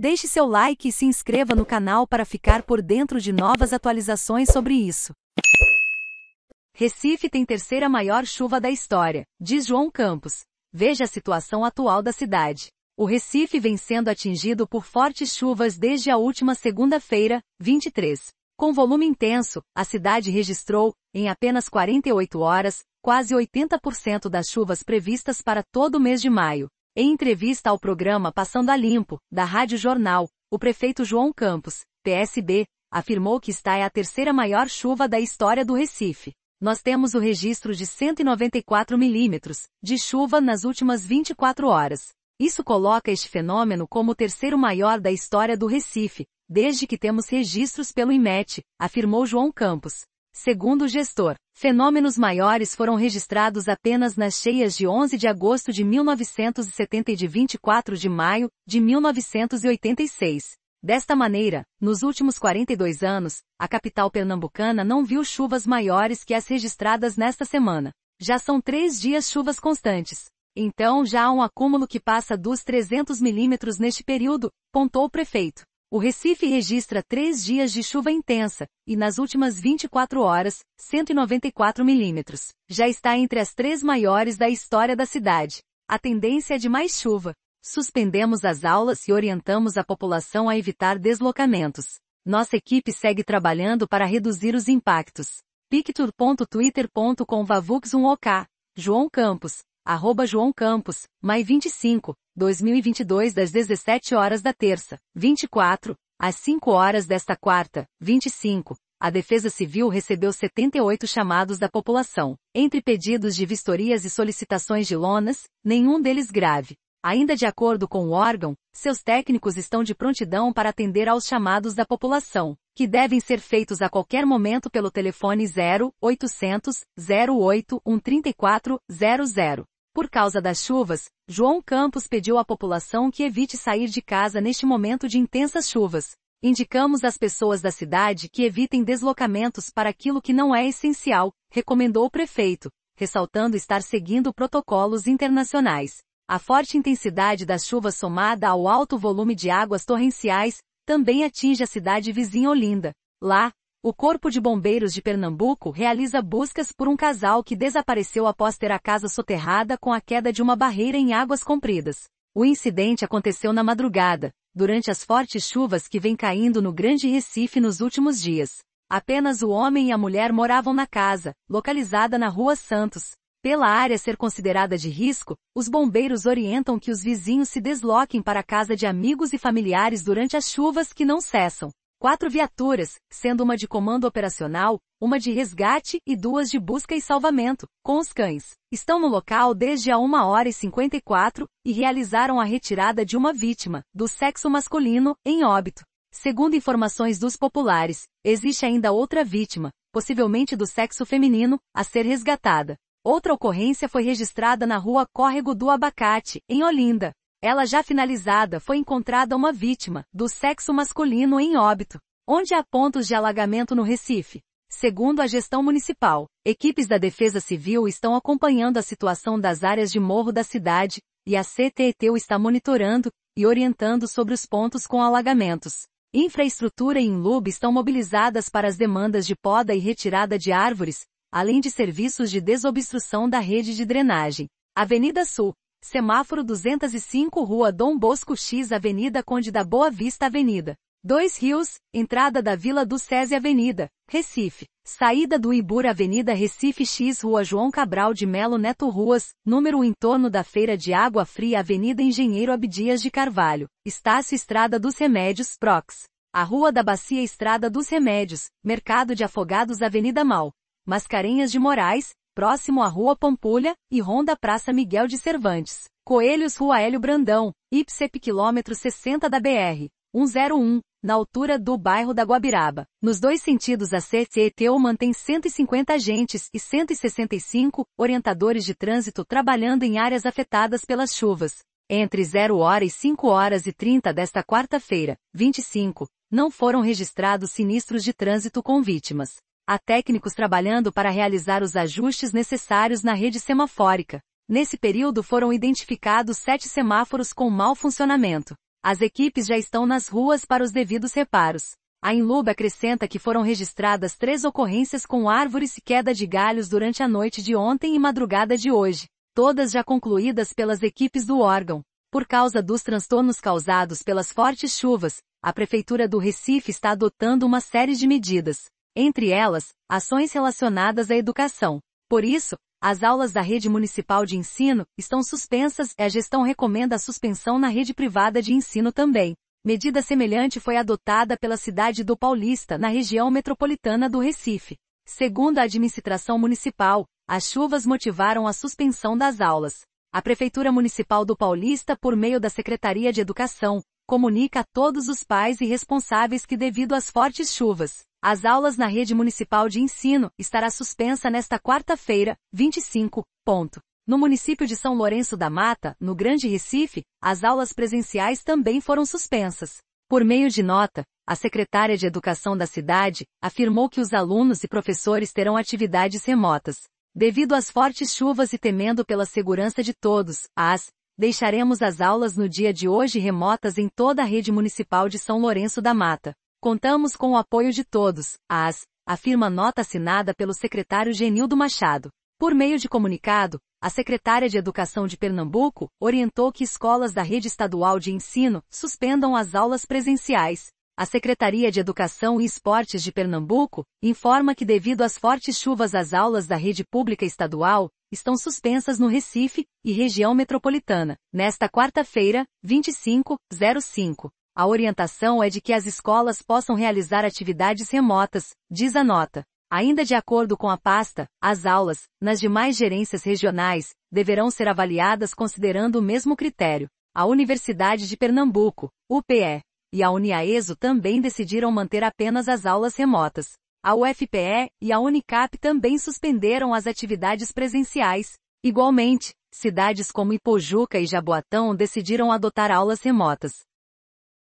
Deixe seu like e se inscreva no canal para ficar por dentro de novas atualizações sobre isso. Recife tem terceira maior chuva da história, diz João Campos. Veja a situação atual da cidade. O Recife vem sendo atingido por fortes chuvas desde a última segunda-feira, 23. Com volume intenso, a cidade registrou, em apenas 48 horas, quase 80% das chuvas previstas para todo o mês de maio. Em entrevista ao programa Passando a Limpo, da Rádio Jornal, o prefeito João Campos, PSB, afirmou que está é a terceira maior chuva da história do Recife. Nós temos o registro de 194 milímetros de chuva nas últimas 24 horas. Isso coloca este fenômeno como o terceiro maior da história do Recife, desde que temos registros pelo IMET, afirmou João Campos. Segundo o gestor, fenômenos maiores foram registrados apenas nas cheias de 11 de agosto de 1970 e de 24 de maio de 1986. Desta maneira, nos últimos 42 anos, a capital pernambucana não viu chuvas maiores que as registradas nesta semana. Já são três dias chuvas constantes. Então já há um acúmulo que passa dos 300 milímetros neste período, pontou o prefeito. O Recife registra três dias de chuva intensa, e nas últimas 24 horas, 194 milímetros. Já está entre as três maiores da história da cidade. A tendência é de mais chuva. Suspendemos as aulas e orientamos a população a evitar deslocamentos. Nossa equipe segue trabalhando para reduzir os impactos. picturtwittercom Vavux1OK, João Campos, arroba João Campos, Mai 25, 2022 das 17 horas da terça, 24, às 5 horas desta quarta, 25, a Defesa Civil recebeu 78 chamados da população, entre pedidos de vistorias e solicitações de lonas, nenhum deles grave. Ainda de acordo com o órgão, seus técnicos estão de prontidão para atender aos chamados da população, que devem ser feitos a qualquer momento pelo telefone 0800 08 134 00. Por causa das chuvas, João Campos pediu à população que evite sair de casa neste momento de intensas chuvas. Indicamos às pessoas da cidade que evitem deslocamentos para aquilo que não é essencial, recomendou o prefeito, ressaltando estar seguindo protocolos internacionais. A forte intensidade das chuvas somada ao alto volume de águas torrenciais também atinge a cidade vizinha Olinda. Lá, o Corpo de Bombeiros de Pernambuco realiza buscas por um casal que desapareceu após ter a casa soterrada com a queda de uma barreira em águas compridas. O incidente aconteceu na madrugada, durante as fortes chuvas que vem caindo no Grande Recife nos últimos dias. Apenas o homem e a mulher moravam na casa, localizada na Rua Santos. Pela área ser considerada de risco, os bombeiros orientam que os vizinhos se desloquem para a casa de amigos e familiares durante as chuvas que não cessam. Quatro viaturas, sendo uma de comando operacional, uma de resgate e duas de busca e salvamento, com os cães. Estão no local desde a 1 hora e 54 e realizaram a retirada de uma vítima, do sexo masculino, em óbito. Segundo informações dos populares, existe ainda outra vítima, possivelmente do sexo feminino, a ser resgatada. Outra ocorrência foi registrada na rua Córrego do Abacate, em Olinda. Ela já finalizada foi encontrada uma vítima, do sexo masculino em óbito, onde há pontos de alagamento no Recife. Segundo a gestão municipal, equipes da Defesa Civil estão acompanhando a situação das áreas de morro da cidade, e a CTETU está monitorando e orientando sobre os pontos com alagamentos. Infraestrutura e Inlub estão mobilizadas para as demandas de poda e retirada de árvores, além de serviços de desobstrução da rede de drenagem. Avenida Sul, Semáforo 205 Rua Dom Bosco X Avenida Conde da Boa Vista Avenida. Dois Rios, entrada da Vila do SESI Avenida, Recife. Saída do Ibur Avenida Recife X Rua João Cabral de Melo Neto Ruas, número em torno da Feira de Água Fria Avenida Engenheiro Abdias de Carvalho. Estácio Estrada dos Remédios, Prox. A Rua da Bacia Estrada dos Remédios, Mercado de Afogados Avenida Mal. Mascarenhas de Moraes, próximo à Rua Pampulha, e Ronda Praça Miguel de Cervantes. Coelhos Rua Hélio Brandão, IPSEP quilômetro 60 da BR, 101, na altura do bairro da Guabiraba. Nos dois sentidos a CTETO mantém 150 agentes e 165 orientadores de trânsito trabalhando em áreas afetadas pelas chuvas. Entre 0 hora e 5 horas e 30 desta quarta-feira, 25, não foram registrados sinistros de trânsito com vítimas. Há técnicos trabalhando para realizar os ajustes necessários na rede semafórica. Nesse período foram identificados sete semáforos com mau funcionamento. As equipes já estão nas ruas para os devidos reparos. A Inluba acrescenta que foram registradas três ocorrências com árvores e queda de galhos durante a noite de ontem e madrugada de hoje, todas já concluídas pelas equipes do órgão. Por causa dos transtornos causados pelas fortes chuvas, a Prefeitura do Recife está adotando uma série de medidas. Entre elas, ações relacionadas à educação. Por isso, as aulas da rede municipal de ensino estão suspensas e a gestão recomenda a suspensão na rede privada de ensino também. Medida semelhante foi adotada pela cidade do Paulista, na região metropolitana do Recife. Segundo a administração municipal, as chuvas motivaram a suspensão das aulas. A Prefeitura Municipal do Paulista, por meio da Secretaria de Educação, comunica a todos os pais e responsáveis que, devido às fortes chuvas, as aulas na rede municipal de ensino estará suspensa nesta quarta-feira, 25. Ponto. No município de São Lourenço da Mata, no Grande Recife, as aulas presenciais também foram suspensas. Por meio de nota, a secretária de Educação da cidade afirmou que os alunos e professores terão atividades remotas. Devido às fortes chuvas e temendo pela segurança de todos, as deixaremos as aulas no dia de hoje remotas em toda a rede municipal de São Lourenço da Mata. Contamos com o apoio de todos, as, afirma nota assinada pelo secretário Genildo Machado. Por meio de comunicado, a secretária de Educação de Pernambuco orientou que escolas da rede estadual de ensino suspendam as aulas presenciais. A Secretaria de Educação e Esportes de Pernambuco informa que devido às fortes chuvas as aulas da rede pública estadual estão suspensas no Recife e região metropolitana, nesta quarta-feira, 25/05. A orientação é de que as escolas possam realizar atividades remotas, diz a nota. Ainda de acordo com a pasta, as aulas, nas demais gerências regionais, deverão ser avaliadas considerando o mesmo critério. A Universidade de Pernambuco, UPE, e a Uniaeso também decidiram manter apenas as aulas remotas. A UFPE e a Unicap também suspenderam as atividades presenciais. Igualmente, cidades como Ipojuca e Jaboatão decidiram adotar aulas remotas.